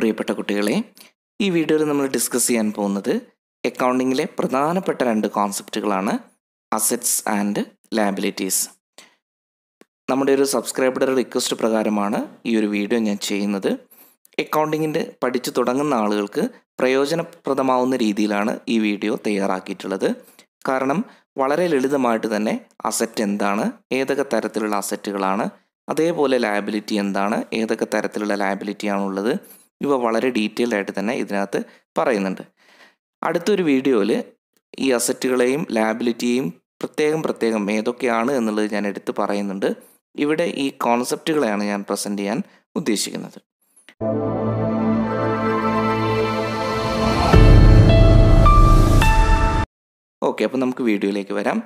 പ്രിയപ്പെട്ട കുട്ടികളെ ഈ വീഡിയോയിൽ നമ്മൾ ഡിസ്കസ് ചെയ്യാൻ പോകുന്നത് അക്കൗണ്ടിങ്ങിലെ പ്രധാനപ്പെട്ട രണ്ട് കോൺസെപ്റ്റുകളാണ് അസറ്റ്സ് ആൻഡ് ലയബിലിറ്റീസ് നമ്മുടെ ഒരു സബ്സ്ക്രൈബറുടെ റിക്വസ്റ്റ് പ്രകാരമാണ് ഈ ഒരു വീഡിയോ ഞാൻ ചെയ്യുന്നത് അക്കൗണ്ടിങ്ങിൻ്റെ പഠിച്ചു തുടങ്ങുന്ന ആളുകൾക്ക് പ്രയോജനപ്രദമാവുന്ന രീതിയിലാണ് ഈ വീഡിയോ തയ്യാറാക്കിയിട്ടുള്ളത് കാരണം വളരെ ലളിതമായിട്ട് തന്നെ അസറ്റ് എന്താണ് ഏതൊക്കെ തരത്തിലുള്ള അസറ്റുകളാണ് അതേപോലെ ലയബിലിറ്റി എന്താണ് ഏതൊക്കെ തരത്തിലുള്ള ലയബിലിറ്റിയാണുള്ളത് ഇവ വളരെ ഡീറ്റെയിൽഡ് ആയിട്ട് തന്നെ ഇതിനകത്ത് പറയുന്നുണ്ട് അടുത്തൊരു വീഡിയോയിൽ ഈ അസറ്റുകളെയും ലാബിലിറ്റിയെയും പ്രത്യേകം പ്രത്യേകം ഏതൊക്കെയാണ് എന്നുള്ളത് ഞാൻ എടുത്ത് പറയുന്നുണ്ട് ഇവിടെ ഈ കോൺസെപ്റ്റുകളെയാണ് ഞാൻ പ്രസൻറ്റ് ചെയ്യാൻ ഉദ്ദേശിക്കുന്നത് ഓക്കെ അപ്പോൾ നമുക്ക് വീഡിയോയിലേക്ക് വരാം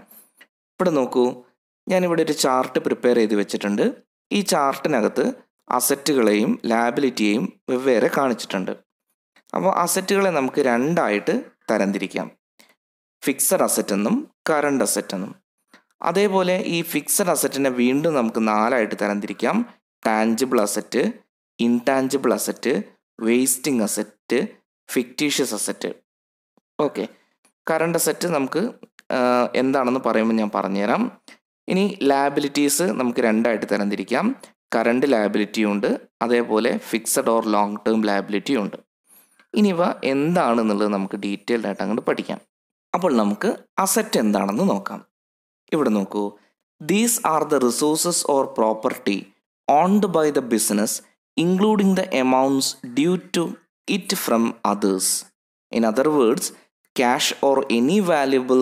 ഇവിടെ നോക്കൂ ഞാനിവിടെ ഒരു ചാർട്ട് പ്രിപ്പയർ ചെയ്ത് വെച്ചിട്ടുണ്ട് ഈ ചാർട്ടിനകത്ത് അസറ്റുകളെയും ലാബിലിറ്റിയെയും വെവ്വേറെ കാണിച്ചിട്ടുണ്ട് അപ്പോൾ അസറ്റുകളെ നമുക്ക് രണ്ടായിട്ട് തരംതിരിക്കാം ഫിക്സഡ് അസറ്റ് എന്നും കറണ്ട് അസറ്റ് എന്നും അതേപോലെ ഈ ഫിക്സഡ് അസറ്റിനെ വീണ്ടും നമുക്ക് നാലായിട്ട് തരംതിരിക്കാം tangible asset intangible asset wasting asset fictitious asset okay current asset നമുക്ക് എന്താണെന്ന് പറയുമ്പോൾ ഞാൻ പറഞ്ഞുതരാം ഇനി ലാബിലിറ്റീസ് നമുക്ക് രണ്ടായിട്ട് തരംതിരിക്കാം കറണ്ട് ലാബിലിറ്റിയും ഉണ്ട് അതേപോലെ ഫിക്സഡ് ഓർ ലോങ് ടേം ലാബിലിറ്റിയും ഉണ്ട് ഇനി ഇവ എന്താണെന്നുള്ളത് നമുക്ക് ഡീറ്റെയിൽഡ് ആയിട്ട് അങ്ങോട്ട് പഠിക്കാം അപ്പോൾ നമുക്ക് അസറ്റ് എന്താണെന്ന് നോക്കാം ഇവിടെ നോക്കൂ these are the resources or property owned by the business including the amounts due to it from others in other words cash or any valuable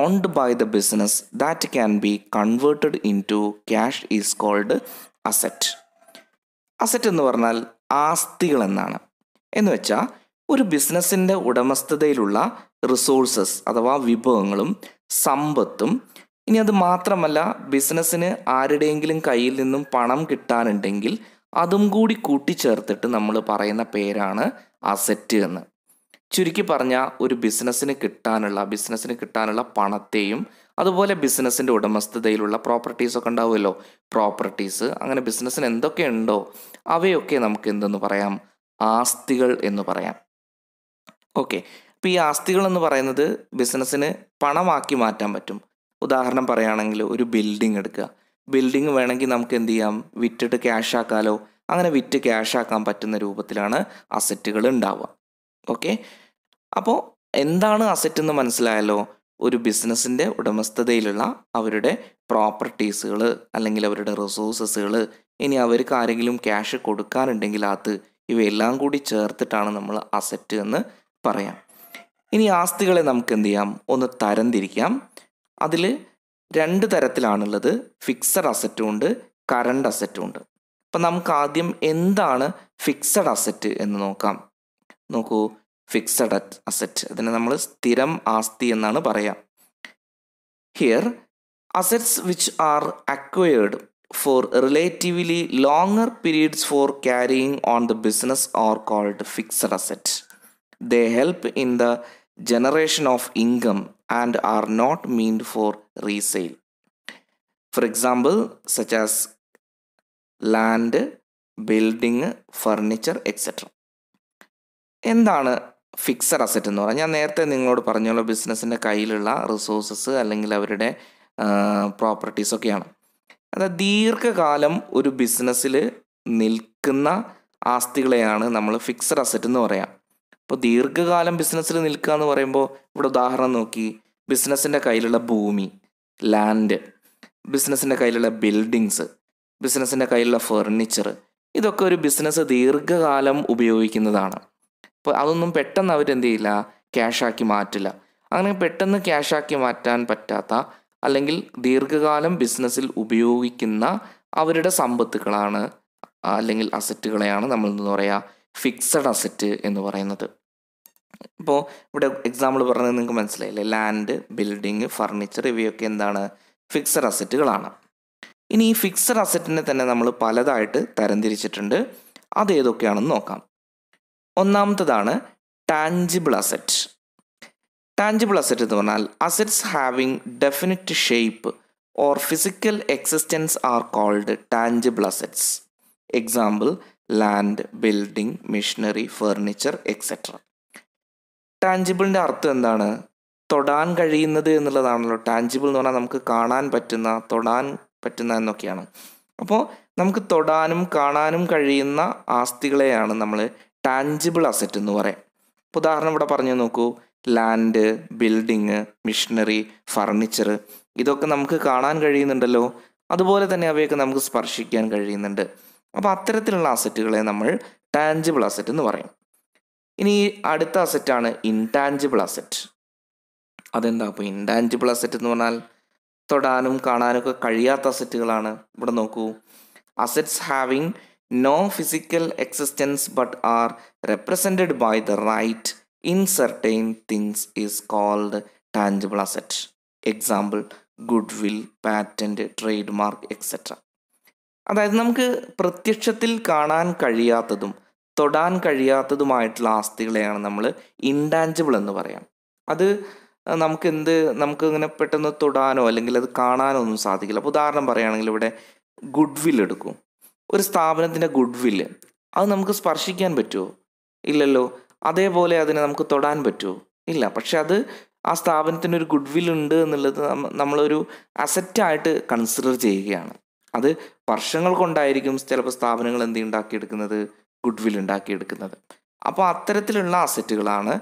owned by the business that can be converted into cash is called asset asset എന്ന് പറഞ്ഞാൽ ആസ്തികൾ എന്നാണ് എന്ന് വെച്ചാൽ ഒരു ബിസിനസ്സിൻ്റെ ഉടമസ്ഥതയിലുള്ള resources അഥവാ വിഭവങ്ങളും സമ്പത്തും ഇനി അത് മാത്രമല്ല ബിസിനസ്സിന് ആരുടെയെങ്കിലും കയ്യിൽ നിന്നും പണം കിട്ടാനുണ്ടെങ്കിൽ അതും കൂടി കൂട്ടിച്ചേർത്തിട്ട് നമ്മൾ പറയുന്ന പേരാണ് അസറ്റ് എന്ന് ചുരുക്കി പറഞ്ഞാൽ ഒരു ബിസിനസ്സിന് കിട്ടാനുള്ള ബിസിനസ്സിന് കിട്ടാനുള്ള പണത്തെയും അതുപോലെ ബിസിനസ്സിൻ്റെ ഉടമസ്ഥതയിലുള്ള പ്രോപ്പർട്ടീസൊക്കെ ഉണ്ടാവുമല്ലോ പ്രോപ്പർട്ടീസ് അങ്ങനെ ബിസിനസ്സിന് എന്തൊക്കെ ഉണ്ടോ അവയൊക്കെ നമുക്ക് എന്തെന്ന് പറയാം ആസ്തികൾ എന്ന് പറയാം ഓക്കെ അപ്പോൾ ഈ ആസ്തികൾ എന്ന് പറയുന്നത് ബിസിനസ്സിന് പണമാക്കി മാറ്റാൻ പറ്റും ഉദാഹരണം പറയുകയാണെങ്കിൽ ഒരു ബിൽഡിംഗ് എടുക്കുക ബിൽഡിംഗ് വേണമെങ്കിൽ നമുക്ക് എന്ത് ചെയ്യാം വിറ്റിട്ട് ക്യാഷ് ആക്കാലോ അങ്ങനെ വിറ്റ് ക്യാഷ് ആക്കാൻ പറ്റുന്ന രൂപത്തിലാണ് അസറ്റുകൾ ഉണ്ടാവുക ഓക്കെ അപ്പോൾ എന്താണ് അസറ്റ് എന്ന് മനസ്സിലായല്ലോ ഒരു ബിസിനസ്സിൻ്റെ ഉടമസ്ഥതയിലുള്ള അവരുടെ പ്രോപ്പർട്ടീസുകൾ അല്ലെങ്കിൽ അവരുടെ റിസോഴ്സസുകൾ ഇനി അവർക്ക് ആരെങ്കിലും ക്യാഷ് കൊടുക്കാനുണ്ടെങ്കിൽ അത് ഇവയെല്ലാം കൂടി ചേർത്തിട്ടാണ് നമ്മൾ അസറ്റ് എന്ന് പറയാം ഇനി ആസ്തികളെ നമുക്ക് എന്ത് ചെയ്യാം ഒന്ന് തരംതിരിക്കാം അതിൽ രണ്ട് തരത്തിലാണുള്ളത് ഫിക്സഡ് അസറ്റും ഉണ്ട് കറണ്ട് അസറ്റും ഉണ്ട് അപ്പം നമുക്ക് ആദ്യം എന്താണ് ഫിക്സഡ് അസറ്റ് എന്ന് നോക്കാം നോക്കൂ ഫിക്സഡ് അസറ്റ് അതിനെ നമ്മൾ സ്ഥിരം ആസ്തി എന്നാണ് പറയാം here assets which are acquired for relatively longer periods for carrying on the business are called fixed asset the help in the generation of income and are not meant for resale for example such as land building furniture etcetera എന്താണ് fixed asset എന്ന് പറഞ്ഞാൽ ഞാൻ നേരത്തെ നിങ്ങളോട് പറഞ്ഞുള്ള ബിസിനസ്സിൻ്റെ കയ്യിലുള്ള resources അല്ലെങ്കിൽ അവരുടെ പ്രോപ്പർട്ടീസൊക്കെയാണ് അതായത് ദീർഘകാലം ഒരു ബിസിനസ്സിൽ നിൽക്കുന്ന ആസ്തികളെയാണ് നമ്മൾ ഫിക്സഡ് അസറ്റ് എന്ന് പറയാം അപ്പോൾ ദീർഘകാലം ബിസിനസ്സിൽ നിൽക്കുക എന്ന് പറയുമ്പോൾ ഇവിടെ ഉദാഹരണം നോക്കി ബിസിനസ്സിൻ്റെ കയ്യിലുള്ള ഭൂമി ലാൻഡ് ബിസിനസ്സിൻ്റെ കയ്യിലുള്ള ബിൽഡിങ്സ് ബിസിനസ്സിൻ്റെ കയ്യിലുള്ള ഫർണിച്ചർ ഇതൊക്കെ ഒരു ബിസിനസ് ദീർഘകാലം ഉപയോഗിക്കുന്നതാണ് അപ്പോൾ അതൊന്നും പെട്ടെന്ന് അവരെന്ത് ചെയ്യില്ല ക്യാഷാക്കി മാറ്റില്ല അങ്ങനെ പെട്ടെന്ന് ക്യാഷാക്കി മാറ്റാൻ പറ്റാത്ത അല്ലെങ്കിൽ ദീർഘകാലം ബിസിനസ്സിൽ ഉപയോഗിക്കുന്ന അവരുടെ സമ്പത്തുക്കളാണ് അല്ലെങ്കിൽ അസറ്റുകളെയാണ് നമ്മൾ എന്ന് പറയുക ഫിക്സഡ് അസറ്റ് എന്ന് പറയുന്നത് ഇപ്പോൾ ഇവിടെ എക്സാമ്പിൾ പറഞ്ഞത് നിങ്ങൾക്ക് മനസ്സിലായില്ലേ ലാൻഡ് ബിൽഡിങ് ഫർണിച്ചർ ഇവയൊക്കെ എന്താണ് ഫിക്സഡ് അസറ്റുകളാണ് ഇനി ഈ ഫിക്സഡ് അസറ്റിനെ തന്നെ നമ്മൾ പലതായിട്ട് തരംതിരിച്ചിട്ടുണ്ട് അത് നോക്കാം ഒന്നാമത്തതാണ് ടാഞ്ചിബിൾ അസറ്റ് ടാഞ്ചിബിൾ അസറ്റ് എന്ന് പറഞ്ഞാൽ assets having definite shape or physical existence are called tangible assets example land building machinery furniture etcetera ടാഞ്ചിബിളിൻ്റെ അർത്ഥം എന്താണ് തൊടാൻ കഴിയുന്നത് എന്നുള്ളതാണല്ലോ ടാഞ്ചിബിൾ എന്ന് പറഞ്ഞാൽ നമുക്ക് കാണാൻ പറ്റുന്ന തൊടാൻ പറ്റുന്ന എന്നൊക്കെയാണ് അപ്പോൾ നമുക്ക് തൊടാനും കാണാനും കഴിയുന്ന ആസ്തികളെയാണ് നമ്മൾ ടാഞ്ചിബിൾ അസറ്റ് എന്ന് പറയാം ഉദാഹരണം ഇവിടെ പറഞ്ഞു നോക്കൂ ലാൻഡ് ബിൽഡിങ് മിഷനറി ഫർണിച്ചർ ഇതൊക്കെ നമുക്ക് കാണാൻ കഴിയുന്നുണ്ടല്ലോ അതുപോലെ തന്നെ അവയൊക്കെ നമുക്ക് സ്പർശിക്കാൻ കഴിയുന്നുണ്ട് അപ്പോൾ അത്തരത്തിലുള്ള അസറ്റുകളെ നമ്മൾ ടാഞ്ചിബിൾ അസറ്റ് എന്ന് പറയും ഇനി അടുത്ത അസറ്റാണ് ഇൻടാഞ്ചിബിൾ അസറ്റ് അതെന്താ അപ്പോൾ ഇൻടാഞ്ചിബിൾ അസറ്റ് എന്ന് പറഞ്ഞാൽ തൊടാനും കാണാനും ഒക്കെ കഴിയാത്ത അസറ്റുകളാണ് ഇവിടെ നോക്കൂ assets having no physical existence but are represented by the right in right things is called is called example goodwill patent trade mark etcetera അതായത് നമുക്ക് പ്രത്യക്ഷത്തിൽ കാണാൻ കഴിയാത്തതും തൊടാൻ കഴിയാത്തതുമായിട്ടുള്ള ആസ്തികളെയാണ് നമ്മൾ ഇൻടാഞ്ചിബിൾ എന്ന് പറയാം അത് നമുക്ക് എന്ത് നമുക്ക് ഇങ്ങനെ പെട്ടെന്ന് തൊടാനോ അല്ലെങ്കിൽ അത് കാണാനോ ഒന്നും സാധിക്കില്ല അപ്പോൾ ഉദാഹരണം പറയുകയാണെങ്കിൽ ഇവിടെ ഗുഡ് വിൽ എടുക്കും ഒരു സ്ഥാപനത്തിൻ്റെ ഗുഡ് വില്ല് അത് നമുക്ക് സ്പർശിക്കാൻ പറ്റുമോ ഇല്ലല്ലോ അതേപോലെ അതിനെ നമുക്ക് തൊടാൻ പറ്റുമോ ഇല്ല പക്ഷെ അത് ആ സ്ഥാപനത്തിന് ഒരു ഗുഡ് വിൽ ഉണ്ട് എന്നുള്ളത് നമ്മളൊരു അസറ്റായിട്ട് കൺസിഡർ ചെയ്യുകയാണ് അത് വർഷങ്ങൾ കൊണ്ടായിരിക്കും ചിലപ്പോൾ സ്ഥാപനങ്ങൾ എന്ത് ഉണ്ടാക്കിയെടുക്കുന്നത് ഗുഡ് വിൽ ഉണ്ടാക്കിയെടുക്കുന്നത് അപ്പോൾ അത്തരത്തിലുള്ള അസറ്റുകളാണ്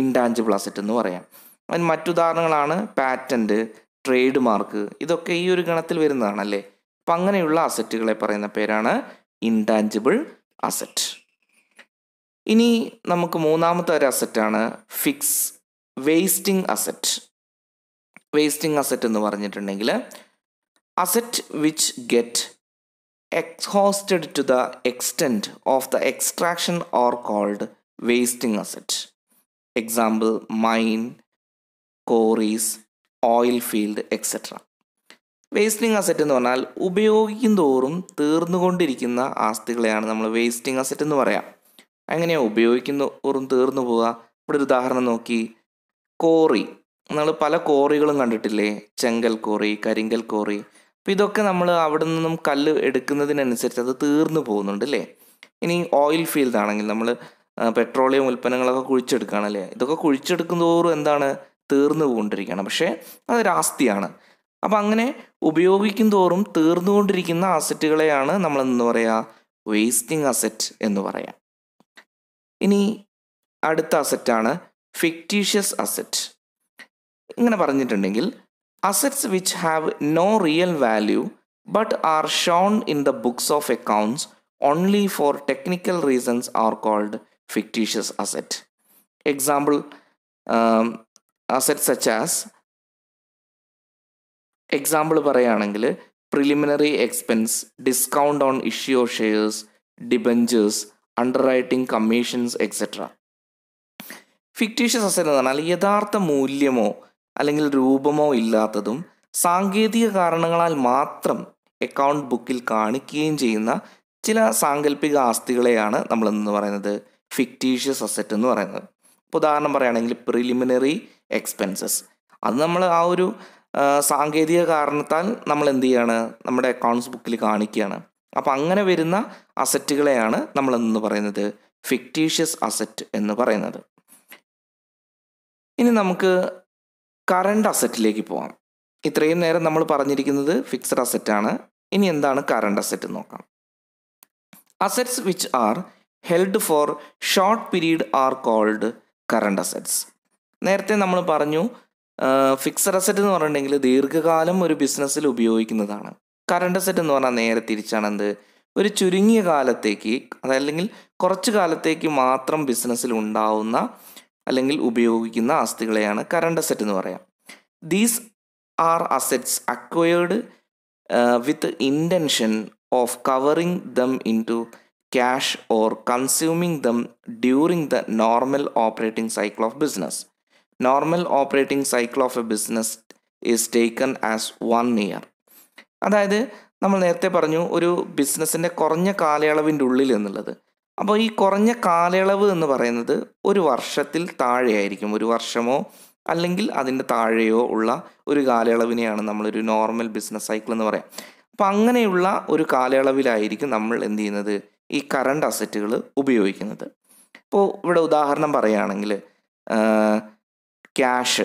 ഇൻടാഞ്ചിബിൾ അസറ്റ് എന്ന് പറയാം അതിന് മറ്റുദാഹരണങ്ങളാണ് പാറ്റൻറ്റ് ട്രേഡ് മാർക്ക് ഇതൊക്കെ ഈ ഒരു ഗണത്തിൽ വരുന്നതാണല്ലേ അപ്പം അങ്ങനെയുള്ള അസറ്റുകളെ പറയുന്ന പേരാണ് ഇൻടാഞ്ചിബിൾ അസറ്റ് ഇനി നമുക്ക് മൂന്നാമത്തെ ഒരു അസറ്റാണ് fix wasting asset wasting asset എന്ന് പറഞ്ഞിട്ടുണ്ടെങ്കിൽ asset which get exhausted to the extent of the extraction or called wasting asset example mine quarries oil field etcetera wasting asset എന്ന് പറഞ്ഞാൽ ഉപയോഗിക്കും തോറും തീർന്നുകൊണ്ടിരിക്കുന്ന ആസ്തികളെയാണ് നമ്മൾ വേസ്റ്റിംഗ് അസറ്റ് എന്ന് പറയാം എങ്ങനെയാണ് ഉപയോഗിക്കും തോറും തീർന്നു പോവുക ഇവിടെ ഒരു ഉദാഹരണം നോക്കി കോറി നമ്മൾ പല കോറികളും കണ്ടിട്ടില്ലേ ചെങ്കൽ കോറി കരിങ്കൽ കോറി അപ്പം ഇതൊക്കെ നമ്മൾ അവിടെ നിന്നും കല്ല് എടുക്കുന്നതിനനുസരിച്ച് അത് തീർന്നു പോകുന്നുണ്ട് അല്ലേ ഇനി ഓയിൽ ഫീൽഡ് ആണെങ്കിൽ നമ്മൾ പെട്രോളിയം ഉൽപ്പന്നങ്ങളൊക്കെ കുഴിച്ചെടുക്കുകയാണല്ലേ ഇതൊക്കെ കുഴിച്ചെടുക്കുന്നതോറും എന്താണ് തീർന്നു പോകൊണ്ടിരിക്കുകയാണ് പക്ഷേ അതൊരാസ്തിയാണ് അപ്പോൾ അങ്ങനെ ഉപയോഗിക്കും തോറും തീർന്നുകൊണ്ടിരിക്കുന്ന അസറ്റുകളെയാണ് നമ്മൾ എന്ന് പറയുക വേസ്റ്റിംഗ് അസറ്റ് എന്ന് പറയാം ഇനി അടുത്ത അസറ്റാണ് ഫിക്റ്റീഷ്യസ് അസറ്റ് ഇങ്ങനെ പറഞ്ഞിട്ടുണ്ടെങ്കിൽ assets which have no real value but are shown in the books of accounts only for technical reasons are called fictitious asset example asset such as example പറയുകയാണെങ്കിൽ preliminary expense discount on issue of shares debentures underwriting commissions etcetera fictitious asset എന്ന് യഥാർത്ഥ മൂല്യമോ അല്ലെങ്കിൽ രൂപമോ ഇല്ലാത്തതും സാങ്കേതിക കാരണങ്ങളാൽ മാത്രം account ബുക്കിൽ കാണിക്കുകയും ചെയ്യുന്ന ചില സാങ്കല്പിക ആസ്തികളെയാണ് നമ്മൾ എന്ന് പറയുന്നത് ഫിക്റ്റീഷ്യസ് അസറ്റ് എന്ന് പറയുന്നത് ഉദാഹരണം പറയുകയാണെങ്കിൽ പ്രിലിമിനറി എക്സ്പെൻസസ് അത് നമ്മൾ ആ ഒരു സാങ്കേതിക കാരണത്താൽ നമ്മൾ എന്ത് ചെയ്യാണ് നമ്മുടെ അക്കൗണ്ട്സ് ബുക്കിൽ കാണിക്കുകയാണ് അപ്പം അങ്ങനെ വരുന്ന അസറ്റുകളെയാണ് നമ്മൾ എന്ന് പറയുന്നത് ഫിക്റ്റീഷ്യസ് അസറ്റ് എന്ന് പറയുന്നത് ഇനി നമുക്ക് കറണ്ട് അസറ്റിലേക്ക് പോകാം ഇത്രയും നേരം നമ്മൾ പറഞ്ഞിരിക്കുന്നത് ഫിക്സഡ് അസറ്റാണ് ഇനി എന്താണ് കറണ്ട് അസറ്റ് നോക്കാം assets which are held for short period are called current assets നേരത്തെ നമ്മൾ പറഞ്ഞു ഫിക്സഡ് അസറ്റ് എന്ന് പറഞ്ഞിട്ടുണ്ടെങ്കിൽ ദീർഘകാലം ഒരു ബിസിനസ്സിൽ ഉപയോഗിക്കുന്നതാണ് കറണ്ട് അസറ്റ് എന്ന് പറഞ്ഞാൽ നേരെ തിരിച്ചാണ് എന്ത് ഒരു ചുരുങ്ങിയ കാലത്തേക്ക് അതല്ലെങ്കിൽ കുറച്ച് കാലത്തേക്ക് മാത്രം ബിസിനസ്സിൽ ഉണ്ടാവുന്ന അല്ലെങ്കിൽ ഉപയോഗിക്കുന്ന ആസ്തികളെയാണ് കറണ്ട് അസറ്റ് എന്ന് പറയാം these are assets acquired with intention of covering them into cash or consuming them during the normal operating cycle of business normal operating cycle of a business is taken as one year അതായത് നമ്മൾ നേരത്തെ പറഞ്ഞു ഒരു ബിസിനസ്സിൻ്റെ കുറഞ്ഞ കാലയളവിൻ്റെ ഉള്ളിൽ എന്നുള്ളത് അപ്പോൾ ഈ കുറഞ്ഞ കാലയളവ് എന്ന് പറയുന്നത് ഒരു വർഷത്തിൽ താഴെയായിരിക്കും ഒരു വർഷമോ അല്ലെങ്കിൽ അതിൻ്റെ താഴെയോ ഉള്ള ഒരു കാലയളവിനെയാണ് നമ്മളൊരു നോർമൽ ബിസിനസ് സൈക്കിൾ എന്ന് പറയാം അപ്പം അങ്ങനെയുള്ള ഒരു കാലയളവിലായിരിക്കും നമ്മൾ എന്ത് ചെയ്യുന്നത് ഈ കറണ്ട് അസറ്റുകൾ ഉപയോഗിക്കുന്നത് ഇപ്പോൾ ഇവിടെ ഉദാഹരണം പറയുകയാണെങ്കിൽ ക്യാഷ്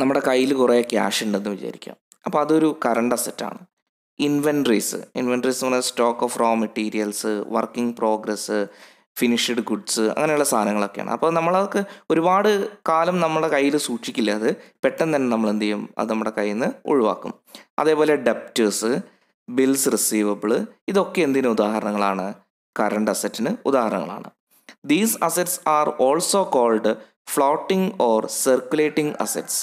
നമ്മുടെ കയ്യിൽ കുറേ ക്യാഷ് ഉണ്ടെന്ന് വിചാരിക്കാം അപ്പോൾ അതൊരു കറണ്ട് അസെറ്റാണ് ഇൻവെൻട്രീസ് ഇൻവെൻട്രീസ് എന്ന് പറഞ്ഞാൽ stock of raw materials working progress finished goods അങ്ങനെയുള്ള സാധനങ്ങളൊക്കെയാണ് അപ്പോൾ നമ്മളൊക്കെ ഒരുപാട് കാലം നമ്മുടെ കയ്യിൽ സൂക്ഷിക്കില്ല അത് പെട്ടെന്ന് തന്നെ നമ്മൾ എന്ത് ചെയ്യും അത് നമ്മുടെ കയ്യിൽ നിന്ന് ഒഴിവാക്കും അതേപോലെ ഡെപ്റ്റേഴ്സ് ബിൽസ് റിസീവബിൾ ഇതൊക്കെ എന്തിനു ഉദാഹരണങ്ങളാണ് കറണ്ട് അസറ്റിന് ഉദാഹരണങ്ങളാണ് these assets are also called floating or circulating assets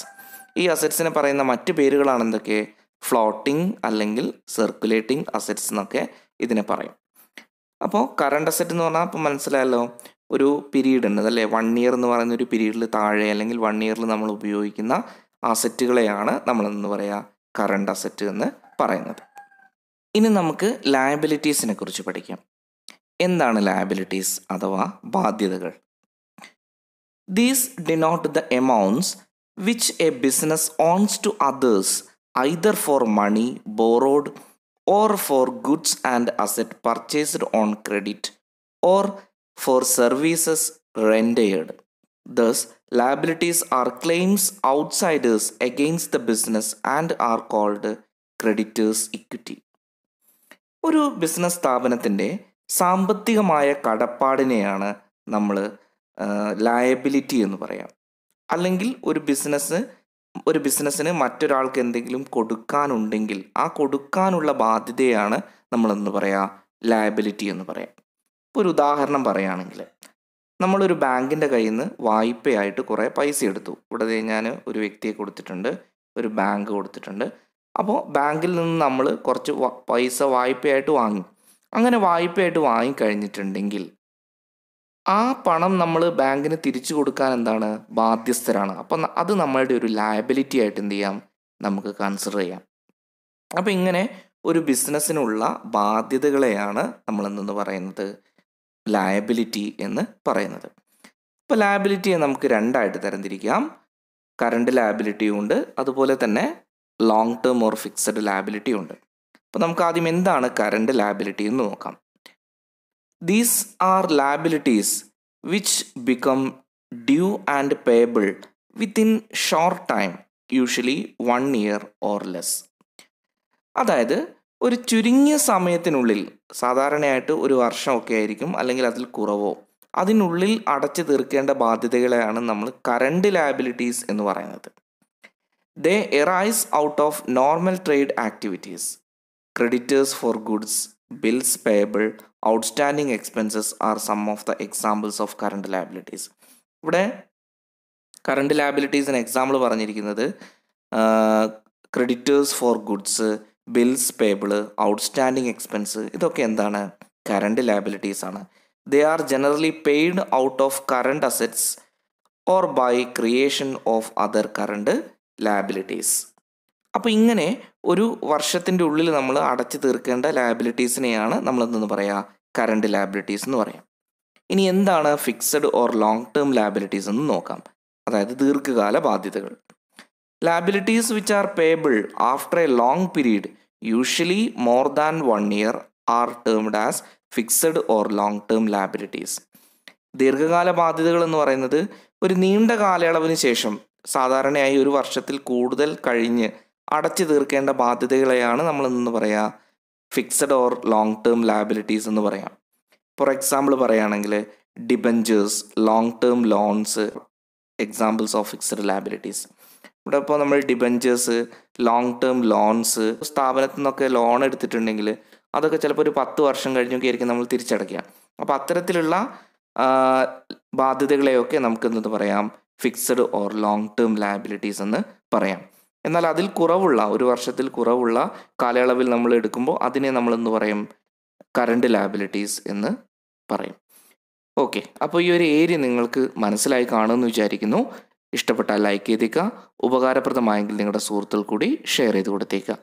ഈ അസറ്റ്സിനെ പറയുന്ന മറ്റ് പേരുകളാണ് എന്തൊക്കെ ഫ്ലോട്ടിംഗ് അല്ലെങ്കിൽ സർക്കുലേറ്റിംഗ് അസറ്റ്സ് എന്നൊക്കെ ഇതിനെ പറയും അപ്പോൾ കറണ്ട് അസറ്റ് എന്ന് പറഞ്ഞാൽ അപ്പോൾ മനസ്സിലായല്ലോ ഒരു പീരീഡ് ഉണ്ട് അല്ലേ വൺ ഇയർ എന്ന് പറയുന്ന ഒരു പീരീഡിൽ താഴെ അല്ലെങ്കിൽ വൺ ഇയറിൽ നമ്മൾ ഉപയോഗിക്കുന്ന അസറ്റുകളെയാണ് നമ്മളെന്ന് പറയുക കറണ്ട് അസറ്റ് എന്ന് പറയുന്നത് ഇനി നമുക്ക് ലയബിലിറ്റീസിനെ കുറിച്ച് പഠിക്കാം എന്താണ് ലയബിലിറ്റീസ് അഥവാ ബാധ്യതകൾ These denote the amounts which a business owns to others either for money borrowed or for goods and asset purchased on credit or for services rendered. Thus, liabilities are claims outsiders against the business and are called creditors equity. ഒരു business സ്ഥാപനത്തിൻ്റെ സാമ്പത്തികമായ കടപ്പാടിനെയാണ് നമ്മൾ liability എന്ന് പറയാം അല്ലെങ്കിൽ ഒരു business ഒരു ബിസിനസ്സിന് മറ്റൊരാൾക്ക് എന്തെങ്കിലും കൊടുക്കാനുണ്ടെങ്കിൽ ആ കൊടുക്കാനുള്ള ബാധ്യതയാണ് നമ്മളെന്ന് പറയാ ലയബിലിറ്റി എന്ന് പറയാം ഇപ്പോൾ ഒരു ഉദാഹരണം പറയുകയാണെങ്കിൽ നമ്മളൊരു ബാങ്കിൻ്റെ കയ്യിൽ നിന്ന് വായ്പയായിട്ട് കുറേ പൈസ എടുത്തു ഇവിടെ ഞാൻ ഒരു വ്യക്തിയെ കൊടുത്തിട്ടുണ്ട് ഒരു ബാങ്ക് കൊടുത്തിട്ടുണ്ട് അപ്പോൾ ബാങ്കിൽ നിന്ന് നമ്മൾ കുറച്ച് പൈസ വായ്പയായിട്ട് വാങ്ങി അങ്ങനെ വായ്പയായിട്ട് വാങ്ങിക്കഴിഞ്ഞിട്ടുണ്ടെങ്കിൽ ആ പണം നമ്മൾ ബാങ്കിന് തിരിച്ചു കൊടുക്കാൻ എന്താണ് ബാധ്യസ്ഥരാണ് അപ്പം അത് നമ്മളുടെ ഒരു ലയബിലിറ്റി ആയിട്ട് എന്ത് ചെയ്യാം നമുക്ക് കൺസിഡർ ചെയ്യാം അപ്പം ഇങ്ങനെ ഒരു ബിസിനസ്സിനുള്ള ബാധ്യതകളെയാണ് നമ്മൾ എന്തെന്ന് പറയുന്നത് ലയബിലിറ്റി എന്ന് പറയുന്നത് അപ്പോൾ ലയബിലിറ്റിയെ നമുക്ക് രണ്ടായിട്ട് തരംതിരിക്കാം കറണ്ട് ലയബിലിറ്റിയും ഉണ്ട് അതുപോലെ തന്നെ ലോങ് ടേം ഓർ ഫിക്സഡ് ലയബിലിറ്റിയും ഉണ്ട് അപ്പോൾ നമുക്ക് ആദ്യം എന്താണ് കറണ്ട് ലയബിലിറ്റി എന്ന് നോക്കാം These are liabilities which become due and payable within short time usually one year or less അതായത് ഒരു ചുരുങ്ങിയ സമയത്തിനുള്ളിൽ സാധാരണയായിട്ട് ഒരു വർഷമൊക്കെ ആയിരിക്കും അല്ലെങ്കിൽ അതിൽ കുറവോ അതിനുള്ളിൽ അടച്ചു തീർക്കേണ്ട ബാധ്യതകളെയാണ് നമ്മൾ കറണ്ട് ലാബിലിറ്റീസ് എന്ന് പറയുന്നത് they arise out of normal trade activities creditors for goods bills payable outstanding expenses are some of the examples of current liabilities ഇവിടെ കറണ്ട് ലാബിലിറ്റീസിന് എക്സാമ്പിൾ പറഞ്ഞിരിക്കുന്നത് creditors for goods bills payable outstanding expense ഇതൊക്കെ എന്താണ് current liabilities ആണ് they are generally paid out of current assets or by creation of other current liabilities അപ്പോൾ ഇങ്ങനെ ഒരു വർഷത്തിൻ്റെ ഉള്ളിൽ നമ്മൾ അടച്ചു തീർക്കേണ്ട നമ്മൾ എന്തെന്ന് പറയുക കറണ്ട് ലാബിലിറ്റീസ് എന്ന് പറയാം ഇനി എന്താണ് fixed or long term liabilities എന്ന് നോക്കാം അതായത് ദീർഘകാല ബാധ്യതകൾ liabilities which are payable after a long period usually more than one year are termed as fixed or long term liabilities ദീർഘകാല ബാധ്യതകൾ എന്ന് പറയുന്നത് ഒരു നീണ്ട കാലയളവിന് ശേഷം സാധാരണയായി ഒരു വർഷത്തിൽ കൂടുതൽ കഴിഞ്ഞ് അടച്ചു തീർക്കേണ്ട ബാധ്യതകളെയാണ് നമ്മൾ ഇന്ന് പറയുക fixed or long term liabilities എന്ന് പറയാം ഫോർ എക്സാമ്പിൾ പറയുകയാണെങ്കിൽ debentures long term loans examples of fixed liabilities ഇവിടെ ഇപ്പോൾ നമ്മൾ ഡിബഞ്ചേഴ്സ് ലോങ് ടേം ലോൺസ് സ്ഥാപനത്തിൽ നിന്നൊക്കെ ലോൺ എടുത്തിട്ടുണ്ടെങ്കിൽ അതൊക്കെ ചിലപ്പോൾ ഒരു പത്ത് വർഷം കഴിഞ്ഞൊക്കെ ആയിരിക്കും നമ്മൾ തിരിച്ചടയ്ക്കുക അപ്പോൾ അത്തരത്തിലുള്ള ബാധ്യതകളെയൊക്കെ നമുക്ക് എന്ത് പറയാം fixed or long term liabilities എന്ന് പറയാം എന്നാൽ അതിൽ കുറവുള്ള ഒരു വർഷത്തിൽ കുറവുള്ള കാലയളവിൽ നമ്മൾ എടുക്കുമ്പോൾ അതിനെ നമ്മൾ എന്ന് പറയും കറണ്ട് ലാബിലിറ്റീസ് എന്ന് പറയും ഓക്കെ അപ്പോൾ ഈ ഒരു ഏരിയ നിങ്ങൾക്ക് മനസ്സിലായി കാണുമെന്ന് വിചാരിക്കുന്നു ഇഷ്ടപ്പെട്ടാൽ ലൈക്ക് ചെയ്തേക്കുക ഉപകാരപ്രദമായെങ്കിൽ നിങ്ങളുടെ സുഹൃത്തുക്കൾ കൂടി ഷെയർ ചെയ്ത് കൊടുത്തേക്കുക